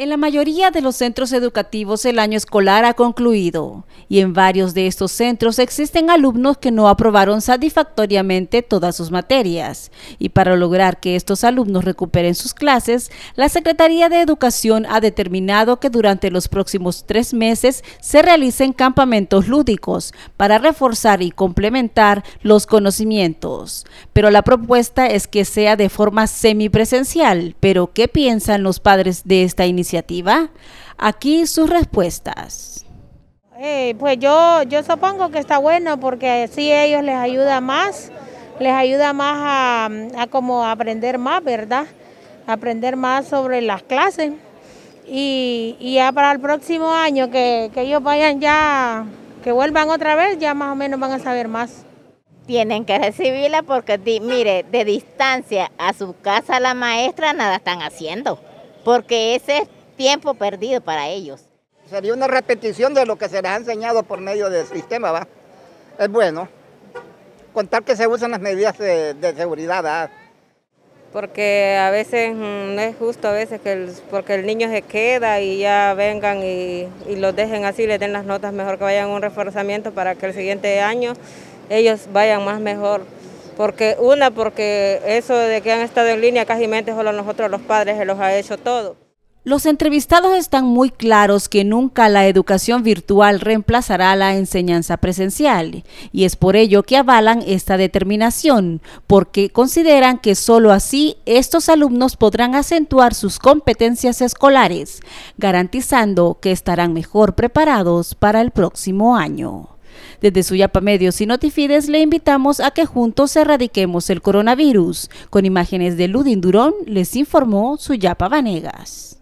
En la mayoría de los centros educativos el año escolar ha concluido y en varios de estos centros existen alumnos que no aprobaron satisfactoriamente todas sus materias. Y para lograr que estos alumnos recuperen sus clases, la Secretaría de Educación ha determinado que durante los próximos tres meses se realicen campamentos lúdicos para reforzar y complementar los conocimientos. Pero la propuesta es que sea de forma semipresencial. Pero ¿qué piensan los padres de esta iniciativa? iniciativa? Aquí sus respuestas. Eh, pues yo, yo supongo que está bueno porque si ellos les ayuda más, les ayuda más a, como aprender más, ¿verdad? Aprender más sobre las clases. Y, ya para el próximo año que, ellos vayan ya, que vuelvan otra vez, ya más o menos van a saber más. Tienen que recibirla porque, mire, de distancia a su casa la maestra nada están haciendo, porque ese es tiempo perdido para ellos. Sería una repetición de lo que se les ha enseñado por medio del sistema, ¿va? Es bueno contar que se usan las medidas de, seguridad, ¿va? ¿ah? Porque a veces mm, no es justo, a veces que porque el niño se queda y ya vengan y, y los dejen así, le den las notas, mejor que vayan a un reforzamiento para que el siguiente año ellos vayan más mejor porque una, porque eso de que han estado en línea casi mente solo nosotros los padres se los ha hecho todo. Los entrevistados están muy claros que nunca la educación virtual reemplazará la enseñanza presencial y es por ello que avalan esta determinación, porque consideran que sólo así estos alumnos podrán acentuar sus competencias escolares, garantizando que estarán mejor preparados para el próximo año. Desde Suyapa Medios y Notifides le invitamos a que juntos erradiquemos el coronavirus. Con imágenes de Ludin Durón les informó Suyapa Vanegas.